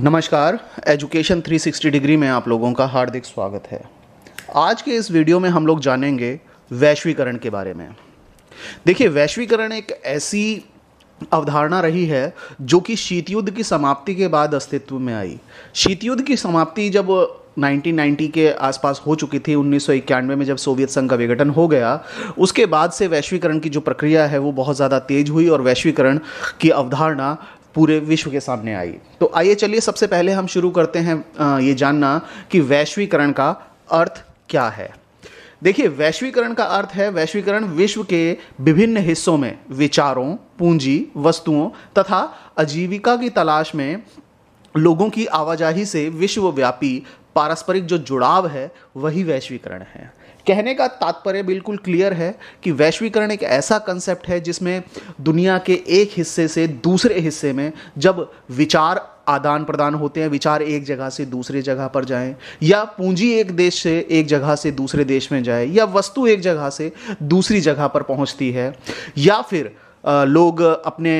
नमस्कार education 360 degree में आप लोगों का हार्दिक स्वागत है आज के इस वीडियो में हम लोग जानेंगे वैश्वीकरण के बारे में देखिए वैश्वीकरण एक ऐसी अवधारणा रही है जो कि शीत युद्ध की समाप्ति के बाद अस्तित्व में आई शीत युद्ध की समाप्ति जब 1990 के आसपास हो चुकी थी उन्नीस में जब सोवियत संघ का विघटन हो गया उसके बाद से वैश्वीकरण की जो प्रक्रिया है वो बहुत ज़्यादा तेज हुई और वैश्वीकरण की अवधारणा पूरे विश्व के सामने आई तो आइए चलिए सबसे पहले हम शुरू करते हैं ये जानना कि वैश्वीकरण का अर्थ क्या है देखिए वैश्वीकरण का अर्थ है वैश्वीकरण विश्व के विभिन्न हिस्सों में विचारों पूंजी वस्तुओं तथा आजीविका की तलाश में लोगों की आवाजाही से विश्वव्यापी पारस्परिक जो जुड़ाव है वही वैश्वीकरण है कहने का तात्पर्य बिल्कुल क्लियर है कि वैश्वीकरण एक ऐसा कंसेप्ट है जिसमें दुनिया के एक हिस्से से दूसरे हिस्से में जब विचार आदान प्रदान होते हैं विचार एक जगह से दूसरे जगह पर जाएं या पूंजी एक देश से एक जगह से दूसरे देश में जाए या वस्तु एक जगह से दूसरी जगह पर पहुंचती है या फिर लोग अपने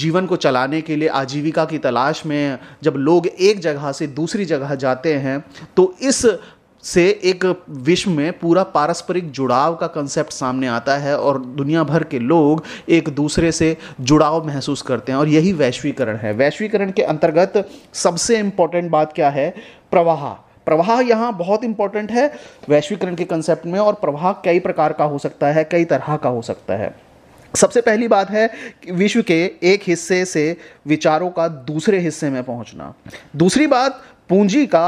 जीवन को चलाने के लिए आजीविका की तलाश में जब लोग एक जगह से दूसरी जगह जाते हैं तो इस से एक विश्व में पूरा पारस्परिक जुड़ाव का कंसेप्ट सामने आता है और दुनिया भर के लोग एक दूसरे से जुड़ाव महसूस करते हैं और यही वैश्वीकरण है वैश्वीकरण के अंतर्गत सबसे इम्पॉर्टेंट बात क्या है प्रवाह प्रवाह यहाँ बहुत इंपॉर्टेंट है वैश्वीकरण के कंसेप्ट में और प्रवाह कई प्रकार का हो सकता है कई तरह का हो सकता है सबसे पहली बात है विश्व के एक हिस्से से विचारों का दूसरे हिस्से में पहुंचना दूसरी बात पूंजी का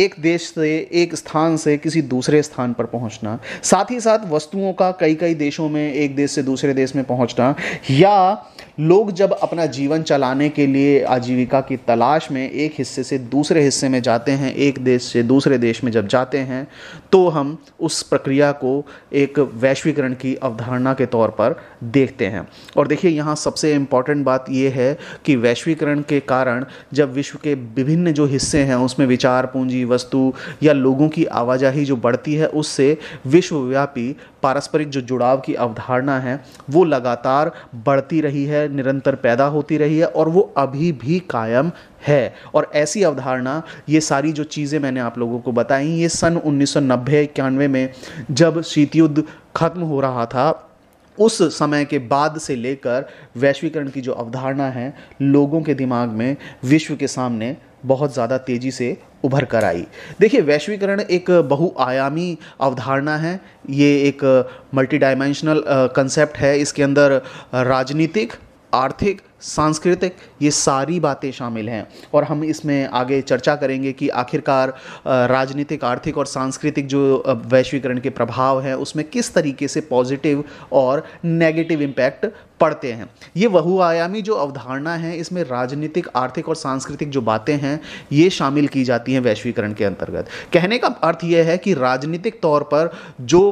एक देश से एक स्थान से किसी दूसरे स्थान पर पहुंचना साथ ही साथ वस्तुओं का कई कई देशों में एक देश से दूसरे देश में पहुंचना या लोग जब अपना जीवन चलाने के लिए आजीविका की तलाश में एक हिस्से से दूसरे हिस्से में जाते हैं एक देश से दूसरे देश में जब जाते हैं तो हम उस प्रक्रिया को एक वैश्वीकरण की अवधारणा के तौर पर देखते हैं और देखिए यहाँ सबसे इम्पॉर्टेंट बात यह है कि वैश्वीकरण के कारण जब विश्व के विभिन्न जो हिस्से हैं उसमें विचार पूंजी वस्तु या लोगों की आवाजाही जो बढ़ती है उससे विश्वव्यापी पारस्परिक जो जुड़ाव की अवधारणा है वो लगातार बढ़ती रही है निरंतर पैदा होती रही है और वो अभी भी कायम है और ऐसी अवधारणा ये सारी जो चीज़ें मैंने आप लोगों को बताई ये सन उन्नीस सौ में जब शीतयुद्ध खत्म हो रहा था उस समय के बाद से लेकर वैश्वीकरण की जो अवधारणा है लोगों के दिमाग में विश्व के सामने बहुत ज़्यादा तेज़ी से उभर कर आई देखिए वैश्वीकरण एक बहुआयामी अवधारणा है ये एक मल्टी डायमेंशनल कंसेप्ट है इसके अंदर राजनीतिक आर्थिक सांस्कृतिक ये सारी बातें शामिल हैं और हम इसमें आगे चर्चा करेंगे कि आखिरकार राजनीतिक आर्थिक और सांस्कृतिक जो वैश्वीकरण के प्रभाव हैं उसमें किस तरीके से पॉजिटिव और नेगेटिव इम्पैक्ट पड़ते हैं ये बहुआयामी जो अवधारणा है इसमें राजनीतिक आर्थिक और सांस्कृतिक जो बातें हैं ये शामिल की जाती हैं वैश्वीकरण के अंतर्गत कहने का अर्थ यह है कि राजनीतिक तौर पर जो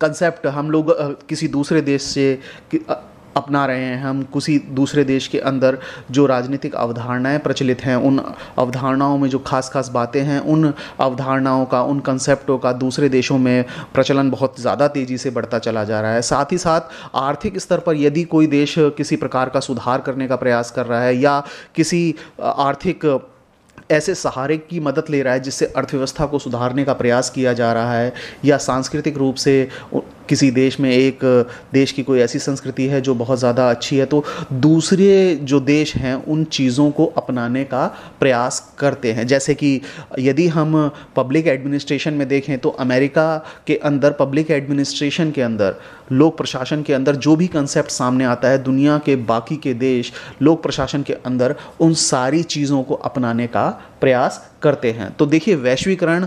कंसेप्ट हम लोग किसी दूसरे देश से अपना रहे हैं हम किसी दूसरे देश के अंदर जो राजनीतिक अवधारणाएं प्रचलित हैं उन अवधारणाओं में जो खास खास बातें हैं उन अवधारणाओं का उन कंसेप्टों का दूसरे देशों में प्रचलन बहुत ज़्यादा तेज़ी से बढ़ता चला जा रहा है साथ ही साथ आर्थिक स्तर पर यदि कोई देश किसी प्रकार का सुधार करने का प्रयास कर रहा है या किसी आर्थिक ऐसे सहारे की मदद ले रहा है जिससे अर्थव्यवस्था को सुधारने का प्रयास किया जा रहा है या सांस्कृतिक रूप से किसी देश में एक देश की कोई ऐसी संस्कृति है जो बहुत ज़्यादा अच्छी है तो दूसरे जो देश हैं उन चीज़ों को अपनाने का प्रयास करते हैं जैसे कि यदि हम पब्लिक एडमिनिस्ट्रेशन में देखें तो अमेरिका के अंदर पब्लिक एडमिनिस्ट्रेशन के अंदर लोक प्रशासन के अंदर जो भी कंसेप्ट सामने आता है दुनिया के बाकी के देश लोक प्रशासन के अंदर उन सारी चीज़ों को अपनाने का प्रयास करते हैं तो देखिए वैश्वीकरण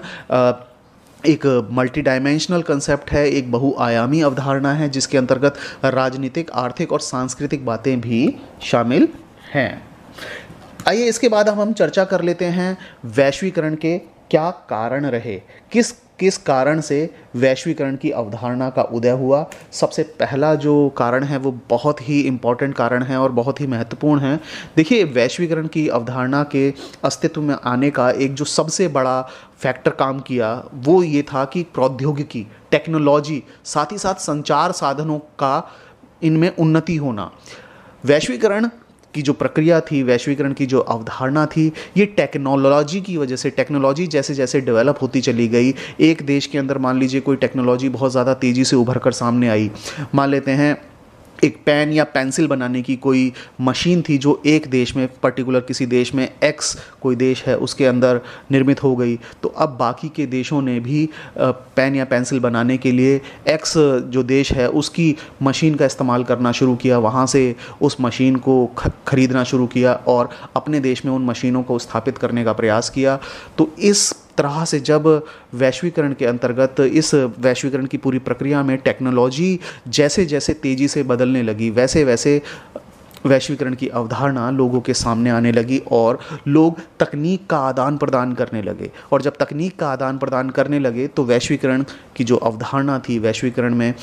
एक मल्टी डायमेंशनल कंसेप्ट है एक बहुआयामी अवधारणा है जिसके अंतर्गत राजनीतिक आर्थिक और सांस्कृतिक बातें भी शामिल हैं आइए इसके बाद हम हम चर्चा कर लेते हैं वैश्वीकरण के क्या कारण रहे किस किस कारण से वैश्वीकरण की अवधारणा का उदय हुआ सबसे पहला जो कारण है वो बहुत ही इम्पॉर्टेंट कारण है और बहुत ही महत्वपूर्ण है देखिए वैश्वीकरण की अवधारणा के अस्तित्व में आने का एक जो सबसे बड़ा फैक्टर काम किया वो ये था कि प्रौद्योगिकी टेक्नोलॉजी साथ ही साथ संचार साधनों का इनमें उन्नति होना वैश्वीकरण की जो प्रक्रिया थी वैश्वीकरण की जो अवधारणा थी ये टेक्नोलॉजी की वजह से टेक्नोलॉजी जैसे जैसे डेवलप होती चली गई एक देश के अंदर मान लीजिए कोई टेक्नोलॉजी बहुत ज़्यादा तेज़ी से उभर कर सामने आई मान लेते हैं एक पेन या पेंसिल बनाने की कोई मशीन थी जो एक देश में पर्टिकुलर किसी देश में एक्स कोई देश है उसके अंदर निर्मित हो गई तो अब बाकी के देशों ने भी पेन या पेंसिल बनाने के लिए एक्स जो देश है उसकी मशीन का इस्तेमाल करना शुरू किया वहाँ से उस मशीन को ख़रीदना शुरू किया और अपने देश में उन मशीनों को स्थापित करने का प्रयास किया तो इस तरह से जब वैश्वीकरण के अंतर्गत इस वैश्वीकरण की पूरी प्रक्रिया में टेक्नोलॉजी जैसे जैसे तेज़ी से बदलने लगी वैसे वैसे वैश्वीकरण की अवधारणा लोगों के सामने आने लगी और लोग तकनीक का आदान प्रदान करने लगे और जब तकनीक का आदान प्रदान करने लगे तो वैश्वीकरण की जो अवधारणा थी वैश्वीकरण में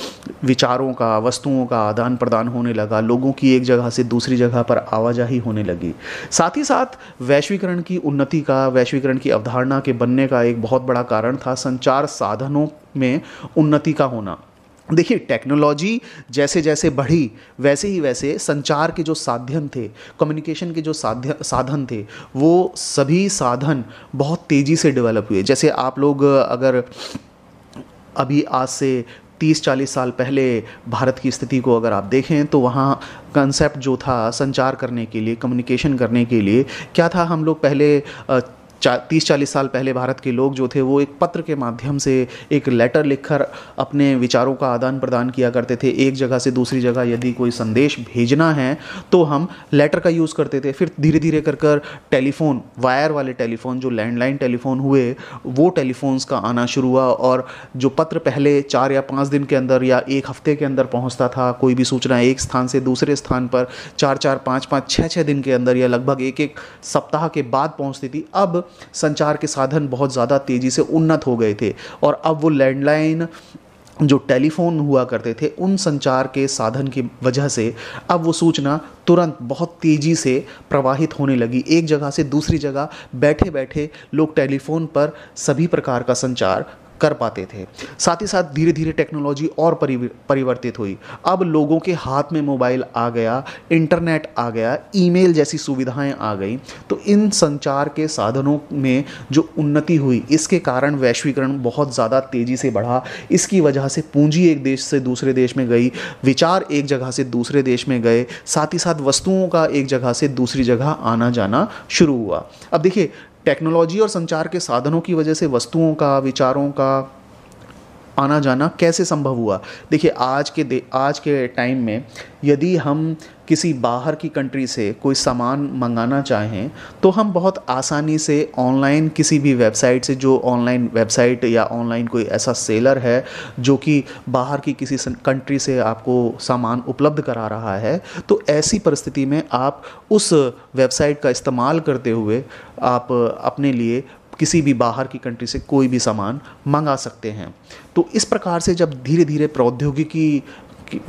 विचारों का वस्तुओं का आदान प्रदान होने लगा लोगों की एक जगह से दूसरी जगह पर आवाजाही होने लगी साथ ही साथ वैश्वीकरण की उन्नति का वैश्वीकरण की अवधारणा के बनने का एक बहुत बड़ा कारण था संचार साधनों में उन्नति का होना देखिए टेक्नोलॉजी जैसे जैसे बढ़ी वैसे ही वैसे संचार के जो साधन थे कम्युनिकेशन के जो साध्य साधन थे वो सभी साधन बहुत तेज़ी से डेवलप हुए जैसे आप लोग अगर अभी आज से तीस चालीस साल पहले भारत की स्थिति को अगर आप देखें तो वहाँ कंसेप्ट जो था संचार करने के लिए कम्युनिकेशन करने के लिए क्या था हम लोग पहले चा तीस चालीस साल पहले भारत के लोग जो थे वो एक पत्र के माध्यम से एक लेटर लिखकर अपने विचारों का आदान प्रदान किया करते थे एक जगह से दूसरी जगह यदि कोई संदेश भेजना है तो हम लेटर का यूज़ करते थे फिर धीरे धीरे कर कर टेलीफोन वायर वाले टेलीफोन जो लैंडलाइन टेलीफोन हुए वो टेलीफोन्स का आना शुरू हुआ और जो पत्र पहले चार या पाँच दिन के अंदर या एक हफ्ते के अंदर पहुँचता था कोई भी सूचना एक स्थान से दूसरे स्थान पर चार चार पाँच पाँच छः छः दिन के अंदर या लगभग एक एक सप्ताह के बाद पहुँचती थी अब संचार के साधन बहुत ज़्यादा तेज़ी से उन्नत हो गए थे और अब वो लैंडलाइन जो टेलीफोन हुआ करते थे उन संचार के साधन की वजह से अब वो सूचना तुरंत बहुत तेज़ी से प्रवाहित होने लगी एक जगह से दूसरी जगह बैठे बैठे लोग टेलीफोन पर सभी प्रकार का संचार कर पाते थे साथ ही साथ धीरे धीरे टेक्नोलॉजी और परिवर्तित हुई अब लोगों के हाथ में मोबाइल आ गया इंटरनेट आ गया ईमेल जैसी सुविधाएं आ गई तो इन संचार के साधनों में जो उन्नति हुई इसके कारण वैश्वीकरण बहुत ज़्यादा तेज़ी से बढ़ा इसकी वजह से पूंजी एक देश से दूसरे देश में गई विचार एक जगह से दूसरे देश में गए साथ ही साथ वस्तुओं का एक जगह से दूसरी जगह आना जाना शुरू हुआ अब देखिए टेक्नोलॉजी और संचार के साधनों की वजह से वस्तुओं का विचारों का आना जाना कैसे संभव हुआ देखिए आज के दे आज के टाइम में यदि हम किसी बाहर की कंट्री से कोई सामान मंगाना चाहें तो हम बहुत आसानी से ऑनलाइन किसी भी वेबसाइट से जो ऑनलाइन वेबसाइट या ऑनलाइन कोई ऐसा सेलर है जो कि बाहर की किसी कंट्री से आपको सामान उपलब्ध करा रहा है तो ऐसी परिस्थिति में आप उस वेबसाइट का इस्तेमाल करते हुए आप अपने लिए किसी भी बाहर की कंट्री से कोई भी सामान मंगा सकते हैं तो इस प्रकार से जब धीरे धीरे प्रौद्योगिकी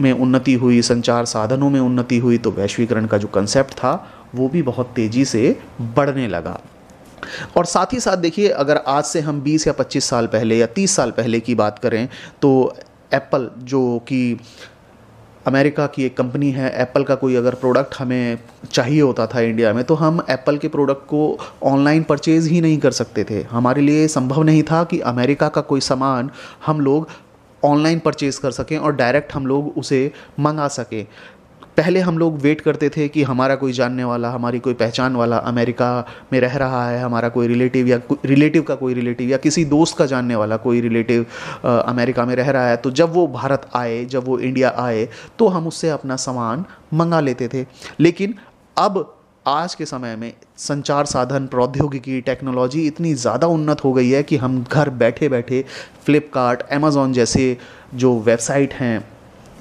में उन्नति हुई संचार साधनों में उन्नति हुई तो वैश्वीकरण का जो कंसेप्ट था वो भी बहुत तेज़ी से बढ़ने लगा और साथ ही साथ देखिए अगर आज से हम 20 या 25 साल पहले या 30 साल पहले की बात करें तो एप्पल जो कि अमेरिका की एक कंपनी है एप्पल का कोई अगर प्रोडक्ट हमें चाहिए होता था इंडिया में तो हम एप्पल के प्रोडक्ट को ऑनलाइन परचेज़ ही नहीं कर सकते थे हमारे लिए संभव नहीं था कि अमेरिका का कोई सामान हम लोग ऑनलाइन परचेज़ कर सकें और डायरेक्ट हम लोग उसे मंगा सकें पहले हम लोग वेट करते थे कि हमारा कोई जानने वाला हमारी कोई पहचान वाला अमेरिका में रह रहा है हमारा कोई रिलेटिव या रिलेटिव का कोई रिलेटिव या किसी दोस्त का जानने वाला कोई रिलेटिव अमेरिका में रह रहा है तो जब वो भारत आए जब वो इंडिया आए तो हम उससे अपना सामान मंगा लेते थे लेकिन अब आज के समय में संचार साधन प्रौद्योगिकी टेक्नोलॉजी इतनी ज़्यादा उन्नत हो गई है कि हम घर बैठे बैठे फ्लिपकार्ट अमेज़ोन जैसे जो वेबसाइट हैं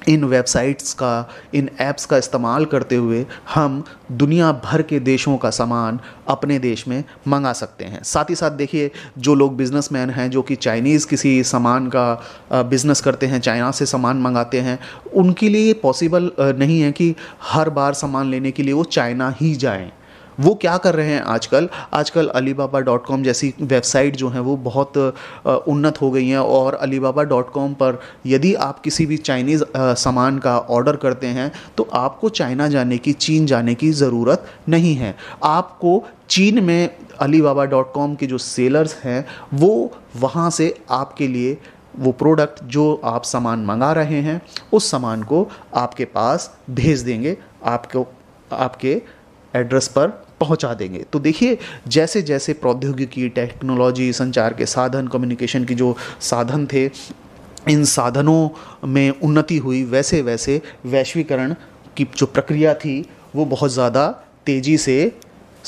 इन वेबसाइट्स का इन ऐप्स का इस्तेमाल करते हुए हम दुनिया भर के देशों का सामान अपने देश में मंगा सकते हैं साथ ही साथ देखिए जो लोग बिजनेसमैन हैं जो कि चाइनीज़ किसी सामान का बिज़नेस करते हैं चाइना से सामान मंगाते हैं उनके लिए पॉसिबल नहीं है कि हर बार सामान लेने के लिए वो चाइना ही जाएं वो क्या कर रहे हैं आजकल आजकल अलीबाबा डॉट कॉम जैसी वेबसाइट जो हैं वो बहुत उन्नत हो गई हैं और अलीबाबा डॉट कॉम पर यदि आप किसी भी चाइनीज़ सामान का ऑर्डर करते हैं तो आपको चाइना जाने की चीन जाने की ज़रूरत नहीं है आपको चीन में अलीबाबा डॉट कॉम के जो सेलर्स हैं वो वहाँ से आपके लिए वो प्रोडक्ट जो आप सामान मंगा रहे हैं उस सामान को आपके पास भेज देंगे आपको आपके एड्रेस पर पहुंचा देंगे तो देखिए जैसे जैसे प्रौद्योगिकी टेक्नोलॉजी संचार के साधन कम्युनिकेशन की जो साधन थे इन साधनों में उन्नति हुई वैसे वैसे वैश्वीकरण की जो प्रक्रिया थी वो बहुत ज़्यादा तेज़ी से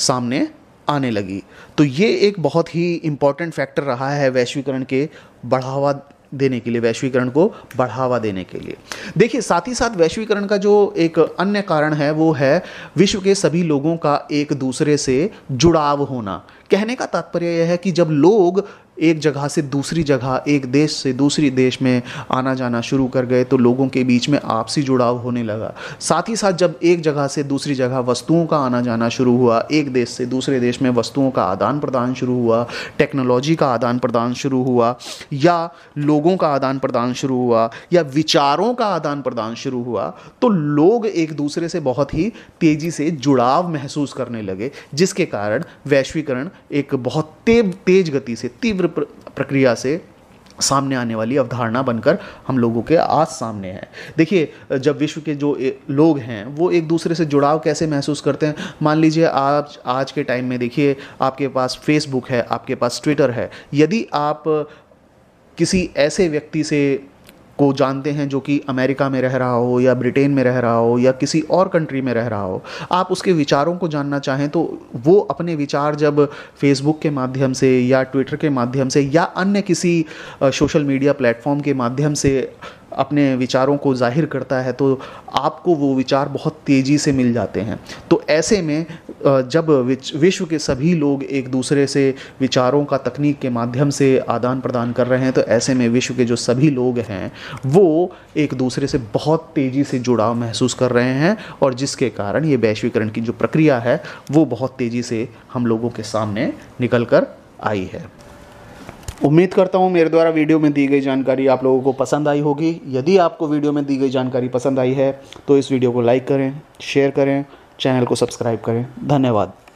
सामने आने लगी तो ये एक बहुत ही इम्पॉर्टेंट फैक्टर रहा है वैश्वीकरण के बढ़ावा देने के लिए वैश्वीकरण को बढ़ावा देने के लिए देखिए साथ ही साथ वैश्वीकरण का जो एक अन्य कारण है वो है विश्व के सभी लोगों का एक दूसरे से जुड़ाव होना कहने का तात्पर्य यह है कि जब लोग एक जगह से दूसरी जगह एक देश से दूसरी देश में आना जाना शुरू कर गए तो लोगों के बीच में आपसी जुड़ाव होने लगा साथ ही साथ जब एक जगह से दूसरी जगह वस्तुओं का आना जाना शुरू हुआ एक देश से दूसरे देश में वस्तुओं का आदान प्रदान शुरू हुआ टेक्नोलॉजी का आदान प्रदान शुरू हुआ या लोगों का आदान प्रदान शुरू हुआ या विचारों का आदान प्रदान शुरू हुआ तो लोग एक दूसरे से बहुत ही तेज़ी से जुड़ाव महसूस करने लगे जिसके कारण वैश्वीकरण एक बहुत तेज तेज गति से तीव्र प्रक्रिया से सामने आने वाली अवधारणा बनकर हम लोगों के आज सामने है देखिए जब विश्व के जो लोग हैं वो एक दूसरे से जुड़ाव कैसे महसूस करते हैं मान लीजिए आज आज के टाइम में देखिए आपके पास फेसबुक है आपके पास ट्विटर है यदि आप किसी ऐसे व्यक्ति से को जानते हैं जो कि अमेरिका में रह रहा हो या ब्रिटेन में रह रहा हो या किसी और कंट्री में रह रहा हो आप उसके विचारों को जानना चाहें तो वो अपने विचार जब फेसबुक के माध्यम से या ट्विटर के माध्यम से या अन्य किसी सोशल मीडिया प्लेटफॉर्म के माध्यम से अपने विचारों को जाहिर करता है तो आपको वो विचार बहुत तेज़ी से मिल जाते हैं तो ऐसे में जब विश्व के सभी लोग एक दूसरे से विचारों का तकनीक के माध्यम से आदान प्रदान कर रहे हैं तो ऐसे में विश्व के जो सभी लोग हैं वो एक दूसरे से बहुत तेज़ी से जुड़ाव महसूस कर रहे हैं और जिसके कारण ये वैश्वीकरण की जो प्रक्रिया है वो बहुत तेज़ी से हम लोगों के सामने निकल कर आई है उम्मीद करता हूँ मेरे द्वारा वीडियो में दी गई जानकारी आप लोगों को पसंद आई होगी यदि आपको वीडियो में दी गई जानकारी पसंद आई है तो इस वीडियो को लाइक करें शेयर करें चैनल को सब्सक्राइब करें धन्यवाद